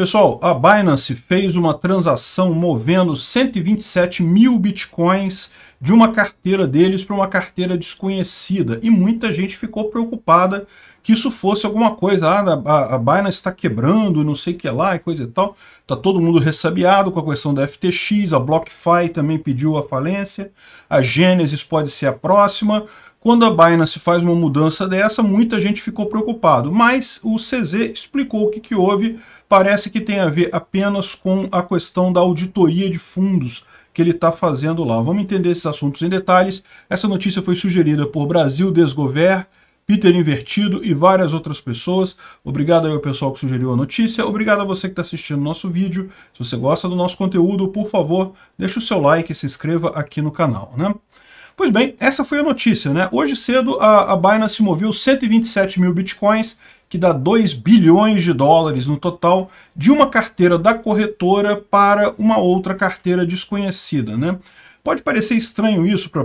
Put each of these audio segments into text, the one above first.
Pessoal, a Binance fez uma transação movendo 127 mil bitcoins de uma carteira deles para uma carteira desconhecida. E muita gente ficou preocupada que isso fosse alguma coisa. Ah, a, a Binance está quebrando, não sei o que lá e coisa e tal. Está todo mundo ressabiado com a questão da FTX, a BlockFi também pediu a falência. A Genesis pode ser a próxima. Quando a Binance faz uma mudança dessa, muita gente ficou preocupado, mas o CZ explicou o que, que houve, parece que tem a ver apenas com a questão da auditoria de fundos que ele está fazendo lá. Vamos entender esses assuntos em detalhes. Essa notícia foi sugerida por Brasil Desgover, Peter Invertido e várias outras pessoas. Obrigado ao pessoal que sugeriu a notícia. Obrigado a você que está assistindo o nosso vídeo. Se você gosta do nosso conteúdo, por favor, deixe o seu like e se inscreva aqui no canal. Né? Pois bem, essa foi a notícia, né? Hoje cedo a, a Binance moveu 127 mil bitcoins, que dá 2 bilhões de dólares no total, de uma carteira da corretora para uma outra carteira desconhecida, né? Pode parecer estranho isso para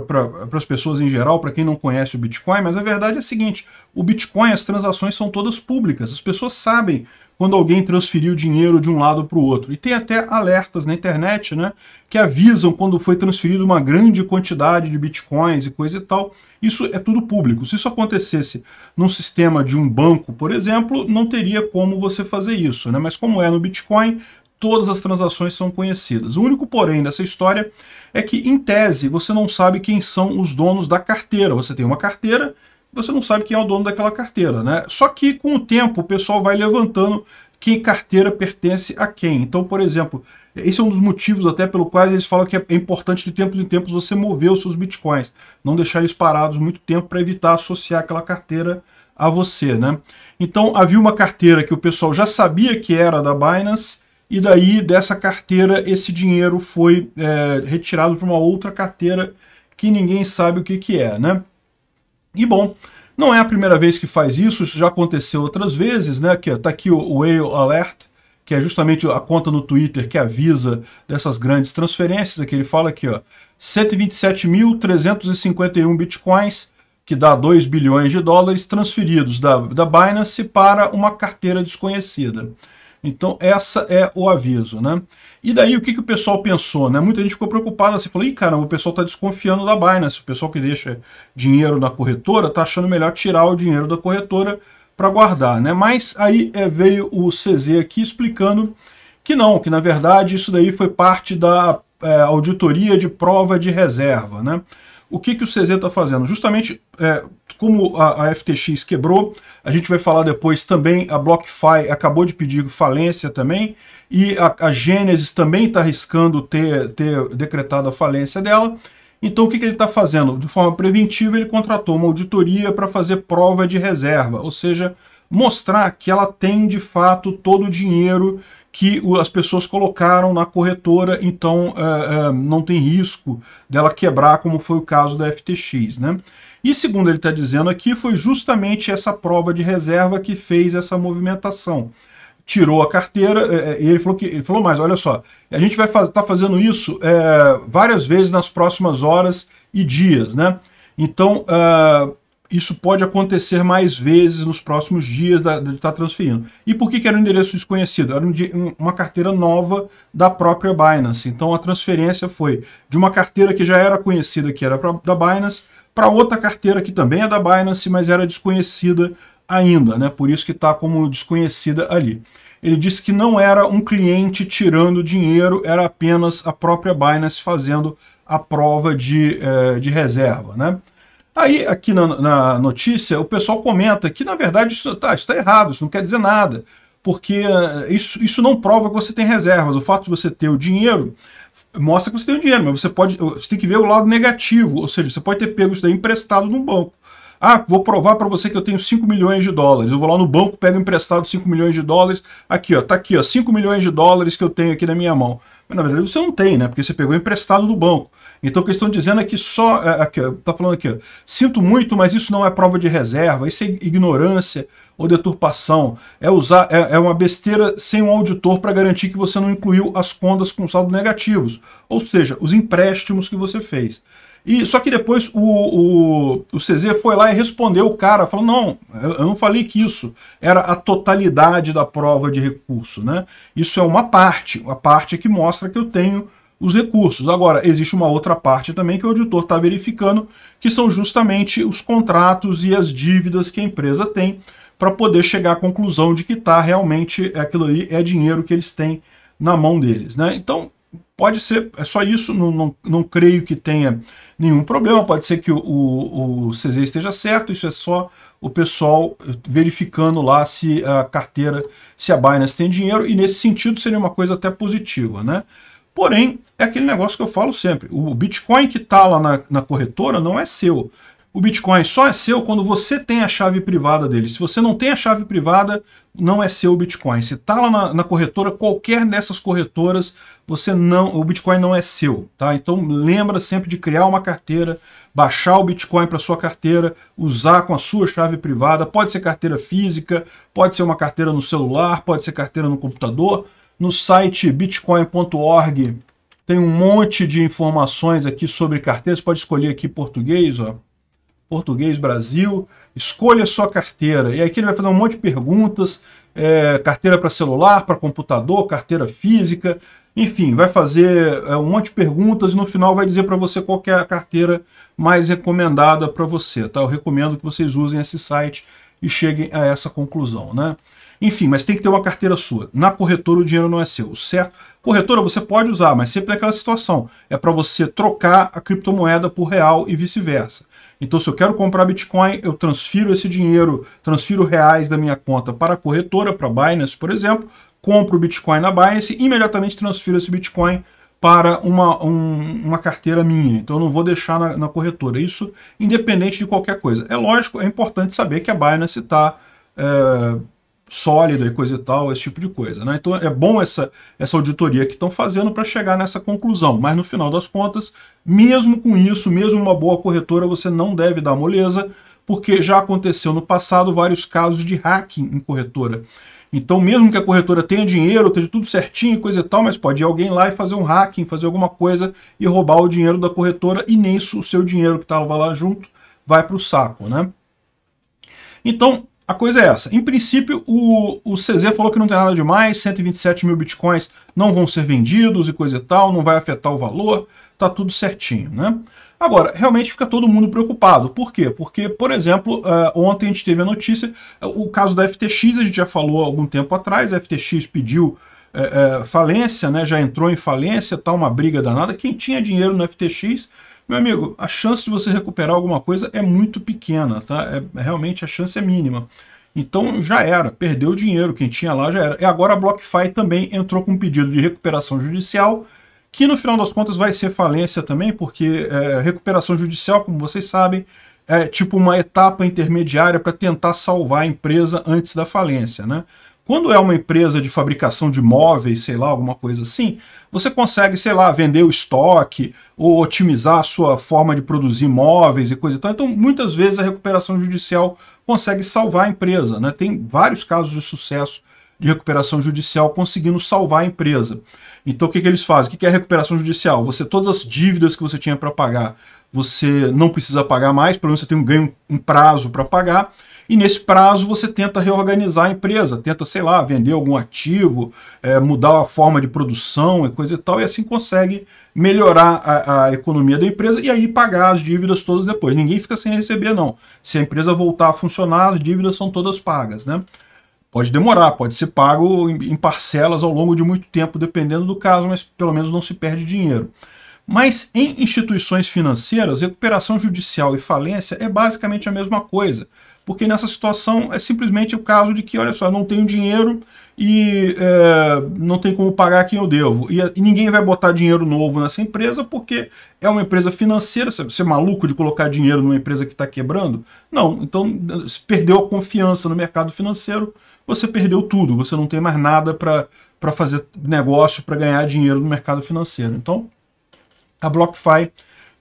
as pessoas em geral, para quem não conhece o Bitcoin, mas a verdade é a seguinte: o Bitcoin, as transações são todas públicas, as pessoas sabem quando alguém transferiu dinheiro de um lado para o outro. E tem até alertas na internet né, que avisam quando foi transferida uma grande quantidade de bitcoins e coisa e tal. Isso é tudo público. Se isso acontecesse num sistema de um banco, por exemplo, não teria como você fazer isso. Né? Mas como é no Bitcoin, todas as transações são conhecidas. O único porém dessa história é que, em tese, você não sabe quem são os donos da carteira. Você tem uma carteira você não sabe quem é o dono daquela carteira, né? Só que com o tempo o pessoal vai levantando que carteira pertence a quem. Então, por exemplo, esse é um dos motivos até pelo quais eles falam que é importante de tempos em tempos você mover os seus bitcoins, não deixar eles parados muito tempo para evitar associar aquela carteira a você, né? Então, havia uma carteira que o pessoal já sabia que era da Binance, e daí dessa carteira esse dinheiro foi é, retirado para uma outra carteira que ninguém sabe o que, que é, né? E bom, não é a primeira vez que faz isso, isso já aconteceu outras vezes, né? Que tá aqui o Whale Alert, que é justamente a conta no Twitter que avisa dessas grandes transferências. Aqui ele fala aqui, ó, 127.351 bitcoins, que dá 2 bilhões de dólares, transferidos da, da Binance para uma carteira desconhecida. Então, essa é o aviso, né? E daí, o que, que o pessoal pensou, né? Muita gente ficou preocupada, assim, falou, Ih, caramba, o pessoal está desconfiando da Binance, o pessoal que deixa dinheiro na corretora está achando melhor tirar o dinheiro da corretora para guardar, né? Mas aí é, veio o CZ aqui explicando que não, que na verdade isso daí foi parte da é, auditoria de prova de reserva, né? o que, que o CZ está fazendo? Justamente é, como a, a, FTX quebrou, a gente vai falar depois também, a BlockFi acabou de pedir falência também, e a, a Gênesis também está arriscando ter, ter decretado a falência dela. Então o que, que ele está fazendo? De forma preventiva, ele contratou uma auditoria para fazer prova de reserva, ou seja, mostrar que ela tem de fato todo o dinheiro que as pessoas colocaram na corretora, então é, é, não tem risco dela quebrar, como foi o caso da FTX. Né? E segundo ele está dizendo aqui, foi justamente essa prova de reserva que fez essa movimentação. Tirou a carteira e é, ele falou, que, ele falou mais, olha só, a gente vai estar tá fazendo isso é, várias vezes nas próximas horas e dias, né? Então, uh, isso pode acontecer mais vezes nos próximos dias da, de estar tá transferindo. E por que, que era um endereço desconhecido? Era um, uma carteira nova da própria Binance. Então a transferência foi de uma carteira que já era conhecida, que era pra, da Binance, para outra carteira que também é da Binance, mas era desconhecida ainda, né? Por isso que está como desconhecida ali. Ele disse que não era um cliente tirando dinheiro, era apenas a própria Binance fazendo a prova de, eh, de reserva, né? Aí, aqui na, na, notícia, o pessoal comenta que, na verdade, isso está tá errado, isso não quer dizer nada, porque eh, isso, isso não prova que você tem reservas. O fato de você ter o dinheiro mostra que você tem o dinheiro, mas você pode. Eh, você tem que ver o lado negativo, ou seja, você pode ter pego isso daí emprestado num banco. Ah, vou provar para você que eu tenho 5 milhões de dólares. Eu vou lá no banco, pego emprestado 5 milhões de dólares. Aqui, ó, tá aqui, ó, 5 milhões de dólares que eu tenho aqui na minha mão. Mas, na verdade, você não tem, né? Porque você pegou emprestado do banco. Então, o que estão dizendo é que só... É, aqui, tá falando aqui, sinto muito, mas isso não é prova de reserva, isso é ignorância ou deturpação. É, usar, é, é uma besteira sem um auditor para garantir que você não incluiu as contas com saldo negativos. Ou seja, os empréstimos que você fez. E, só que depois o, o, o CZ foi lá e respondeu o cara, falou, não, eu não falei que isso era a totalidade da prova de recurso, né? Isso é uma parte, a parte que mostra que eu tenho os recursos. Agora, existe uma outra parte também que o auditor está verificando, que são justamente os contratos e as dívidas que a empresa tem para poder chegar à conclusão de que tá realmente é aquilo ali é dinheiro que eles têm na mão deles. Né? Então, pode ser, é só isso, não, não, não creio que tenha nenhum problema, pode ser que o, o, o CZ esteja certo, isso é só o pessoal verificando lá se a carteira, se a Binance tem dinheiro, e nesse sentido seria uma coisa até positiva, né? Porém, é aquele negócio que eu falo sempre, o Bitcoin que está lá na, na corretora não é seu, o Bitcoin só é seu quando você tem a chave privada dele. Se você não tem a chave privada, não é seu o Bitcoin. Se está lá na, na, corretora, qualquer dessas corretoras, você não, o Bitcoin não é seu, tá? Então lembra sempre de criar uma carteira, baixar o Bitcoin para sua carteira, usar com a sua chave privada. Pode ser carteira física, pode ser uma carteira no celular, pode ser carteira no computador. No site bitcoin.org tem um monte de informações aqui sobre carteiras. Pode escolher aqui português, ó Português Brasil, escolha sua carteira. E aqui ele vai fazer um monte de perguntas, é, carteira para celular, para computador, carteira física, enfim, vai fazer é, um monte de perguntas e no final vai dizer para você qual é a carteira mais recomendada para você. Tá? Eu recomendo que vocês usem esse site e cheguem a essa conclusão. Né? Enfim, mas tem que ter uma carteira sua. Na corretora o dinheiro não é seu, certo? Corretora você pode usar, mas sempre é aquela situação. É para você trocar a criptomoeda por real e vice-versa. Então, se eu quero comprar Bitcoin, eu transfiro esse dinheiro, transfiro reais da minha conta para a corretora, para a Binance, por exemplo, compro Bitcoin na Binance e imediatamente transfiro esse Bitcoin para uma, um, uma carteira minha. Então, eu não vou deixar na, na, corretora. Isso independente de qualquer coisa. É lógico, é importante saber que a Binance está... É, sólida e coisa e tal, esse tipo de coisa. Né? Então é bom essa, essa auditoria que estão fazendo para chegar nessa conclusão, mas no final das contas, mesmo com isso, mesmo uma boa corretora, você não deve dar moleza, porque já aconteceu no passado vários casos de hacking em corretora. Então, mesmo que a corretora tenha dinheiro, esteja tudo certinho, coisa e tal, mas pode ir alguém lá e fazer um hacking, fazer alguma coisa e roubar o dinheiro da corretora e nem o seu dinheiro que estava lá junto vai para o saco, né? Então, a coisa é essa. Em princípio, o, o CZ falou que não tem nada demais, 127 mil bitcoins não vão ser vendidos e coisa e tal, não vai afetar o valor, tá tudo certinho, né? Agora, realmente fica todo mundo preocupado. Por quê? Porque, por exemplo, eh, ontem a gente teve a notícia, eh, o caso da FTX, a gente já falou há algum tempo atrás, a FTX pediu eh, falência, né? já entrou em falência, tá uma briga danada. Quem tinha dinheiro no FTX meu amigo, a chance de você recuperar alguma coisa é muito pequena, tá? É, realmente a chance é mínima. Então já era, perdeu o dinheiro, quem tinha lá já era. E agora a BlockFi também entrou com um pedido de recuperação judicial, que no final das contas vai ser falência também, porque é, recuperação judicial, como vocês sabem, é tipo uma etapa intermediária para tentar salvar a empresa antes da falência, né? Quando é uma empresa de fabricação de móveis, sei lá, alguma coisa assim, você consegue, sei lá, vender o estoque ou otimizar a sua forma de produzir móveis e coisa e tal. Então, muitas vezes a recuperação judicial consegue salvar a empresa. Né? Tem vários casos de sucesso de recuperação judicial conseguindo salvar a empresa. Então, o que, que eles fazem? O que, é recuperação judicial? Você, todas as dívidas que você tinha para pagar, você não precisa pagar mais, pelo menos você tem um ganho, um prazo para pagar e nesse prazo você tenta reorganizar a empresa, tenta, sei lá, vender algum ativo, é, mudar a forma de produção e coisa e tal, e assim consegue melhorar a, a, economia da empresa e aí pagar as dívidas todas depois. Ninguém fica sem receber, não. Se a empresa voltar a funcionar, as dívidas são todas pagas, né? Pode demorar, pode ser pago em, em parcelas ao longo de muito tempo, dependendo do caso, mas pelo menos não se perde dinheiro. Mas em instituições financeiras, recuperação judicial e falência é basicamente a mesma coisa porque nessa situação é simplesmente o caso de que, olha só, não tenho dinheiro e é, não tem como pagar quem eu devo. E, e, ninguém vai botar dinheiro novo nessa empresa porque é uma empresa financeira. Você é maluco de colocar dinheiro numa empresa que está quebrando? Não. Então, se perdeu a confiança no mercado financeiro, você perdeu tudo. Você não tem mais nada para fazer negócio, para ganhar dinheiro no mercado financeiro. Então, a BlockFi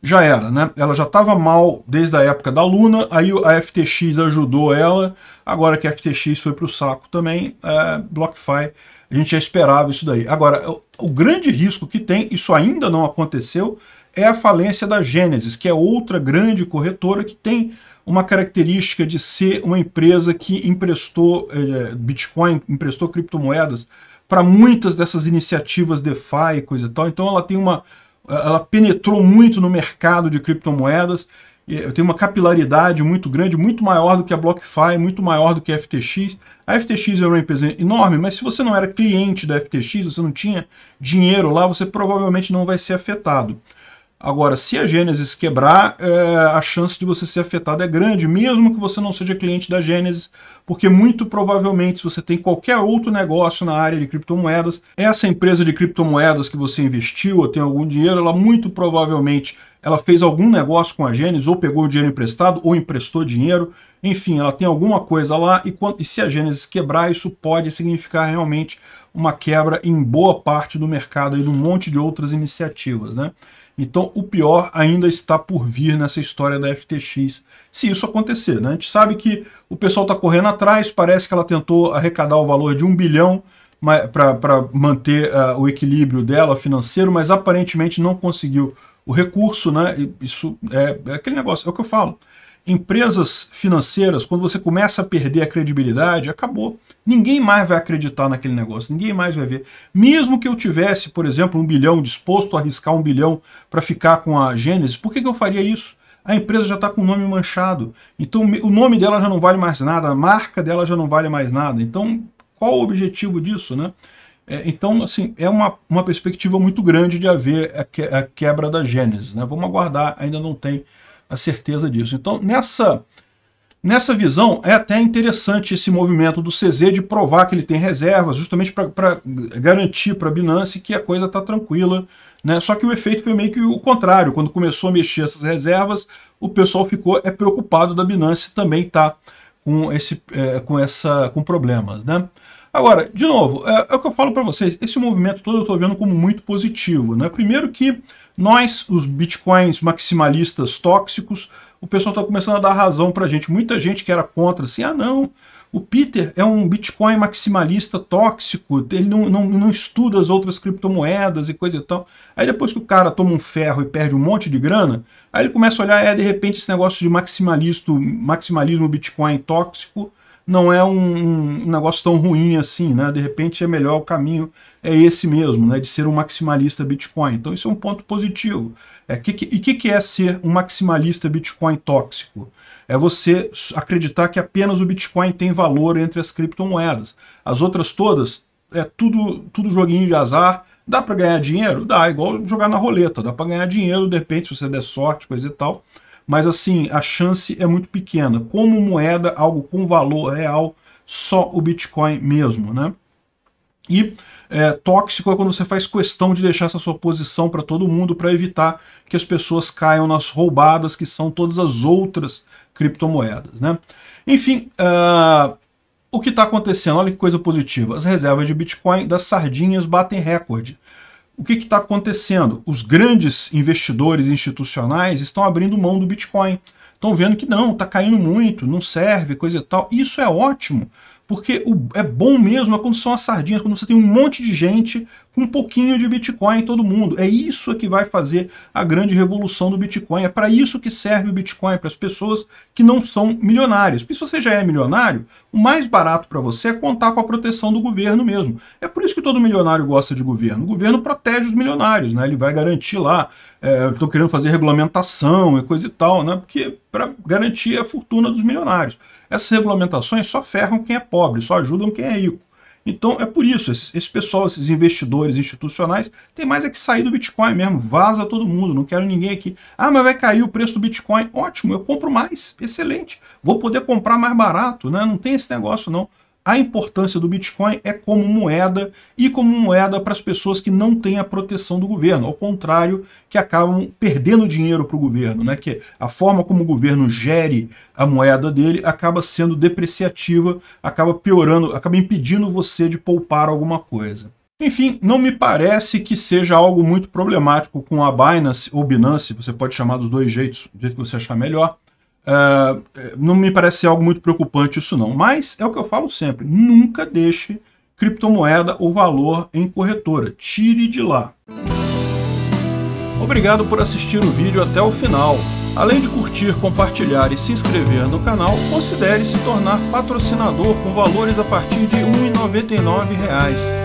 já era, né? Ela já estava mal desde a época da Luna, aí a FTX ajudou ela, agora que a FTX foi para o saco também, é, BlockFi, a gente já esperava isso daí. Agora, o, o grande risco que tem, isso ainda não aconteceu, é a falência da Gênesis, que é outra grande corretora que tem uma característica de ser uma empresa que emprestou é, é, Bitcoin, emprestou criptomoedas para muitas dessas iniciativas DeFi e coisa e tal. Então ela tem uma ela penetrou muito no mercado de criptomoedas, tem uma capilaridade muito grande, muito maior do que a BlockFi, muito maior do que a FTX. A FTX é uma empresa enorme, mas se você não era cliente da FTX, você não tinha dinheiro lá, você provavelmente não vai ser afetado. Agora, se a Gênesis quebrar, é, a chance de você ser afetado é grande, mesmo que você não seja cliente da Gênesis, porque muito provavelmente, se você tem qualquer outro negócio na área de criptomoedas, essa empresa de criptomoedas que você investiu ou tem algum dinheiro, ela muito provavelmente ela fez algum negócio com a Gênesis, ou pegou o dinheiro emprestado, ou emprestou dinheiro, enfim, ela tem alguma coisa lá, e, quando, e se a Gênesis quebrar, isso pode significar realmente uma quebra em boa parte do mercado e de um monte de outras iniciativas, né? Então o pior ainda está por vir nessa história da FTX, se isso acontecer. Né? A gente sabe que o pessoal está correndo atrás, parece que ela tentou arrecadar o valor de um bilhão para manter uh, o equilíbrio dela financeiro, mas aparentemente não conseguiu o recurso, né? Isso é, é aquele negócio, é o que eu falo. Empresas financeiras, quando você começa a perder a credibilidade, acabou. Ninguém mais vai acreditar naquele negócio, ninguém mais vai ver. Mesmo que eu tivesse, por exemplo, um bilhão disposto a arriscar um bilhão para ficar com a Gênesis, por que, que eu faria isso? a empresa já está com o nome manchado. Então o nome dela já não vale mais nada, a marca dela já não vale mais nada. Então qual o objetivo disso, né? É, então, assim, é uma, uma perspectiva muito grande de haver a, que, a quebra da Gênesis, né? Vamos aguardar, ainda não tem a certeza disso. Então, nessa, nessa visão, é até interessante esse movimento do CZ de provar que ele tem reservas, justamente para garantir para a Binance que a coisa está tranquila. Né? Só que o efeito foi meio que o contrário. Quando começou a mexer essas reservas, o pessoal ficou é preocupado da Binance também estar tá com, esse, é, com, essa, com problemas. Né? Agora, de novo, é, é o que eu falo para vocês, esse movimento todo eu estou vendo como muito positivo. Né? Primeiro que nós, os bitcoins maximalistas tóxicos, o pessoal está começando a dar razão para a gente. Muita gente que era contra, assim, ah não, o Peter é um Bitcoin maximalista tóxico, ele não, não, não, estuda as outras criptomoedas e coisa e tal. Aí depois que o cara toma um ferro e perde um monte de grana, aí ele começa a olhar, é, de repente esse negócio de maximalismo Bitcoin tóxico não é um, um, negócio tão ruim assim, né? De repente é melhor o caminho é esse mesmo, né? De ser um maximalista Bitcoin. Então isso é um ponto positivo. É, que, que, e o que, que é ser um maximalista Bitcoin tóxico? É você acreditar que apenas o Bitcoin tem valor entre as criptomoedas. As outras todas é tudo, tudo joguinho de azar. Dá para ganhar dinheiro? Dá, igual jogar na roleta. Dá para ganhar dinheiro, de repente, se você der sorte, coisa e tal mas assim, a chance é muito pequena. Como moeda, algo com valor real, só o Bitcoin mesmo, né? E é, tóxico é quando você faz questão de deixar essa sua posição para todo mundo para evitar que as pessoas caiam nas roubadas que são todas as outras criptomoedas, né? Enfim, uh, o que está acontecendo? Olha que coisa positiva. As reservas de Bitcoin das sardinhas batem recorde o que está acontecendo? Os grandes investidores institucionais estão abrindo mão do Bitcoin. Estão vendo que não, está caindo muito, não serve, coisa e tal. Isso é ótimo, porque o, é bom mesmo é quando são as sardinhas, quando você tem um monte de gente com um pouquinho de Bitcoin em todo mundo. É isso que vai fazer a grande revolução do Bitcoin. É para isso que serve o Bitcoin, para as pessoas que não são milionárias. Porque se você já é milionário, o mais barato para você é contar com a proteção do governo mesmo. É por isso que todo milionário gosta de governo. O governo protege os milionários, né? Ele vai garantir lá, é, estou querendo fazer regulamentação e coisa e tal, né? Porque para garantir a fortuna dos milionários. Essas regulamentações só ferram quem é pobre, só ajudam quem é rico. Então é por isso, esse, esse, pessoal, esses investidores institucionais, tem mais é que sair do Bitcoin mesmo, vaza todo mundo, não quero ninguém aqui. Ah, mas vai cair o preço do Bitcoin, ótimo, eu compro mais, excelente, vou poder comprar mais barato, né? não tem esse negócio não a importância do Bitcoin é como moeda e como moeda para as pessoas que não têm a proteção do governo, ao contrário, que acabam perdendo dinheiro para o governo, né? que a forma como o governo gere a moeda dele acaba sendo depreciativa, acaba piorando, acaba impedindo você de poupar alguma coisa. Enfim, não me parece que seja algo muito problemático com a Binance ou Binance, você pode chamar dos dois jeitos, do jeito que você achar melhor, ah, não me parece algo muito preocupante isso não, mas é o que eu falo sempre, nunca deixe criptomoeda ou valor em corretora, tire de lá. Obrigado por assistir o vídeo até o final. Além de curtir, compartilhar e se inscrever no canal, considere se tornar patrocinador com valores a partir de R$ 1,99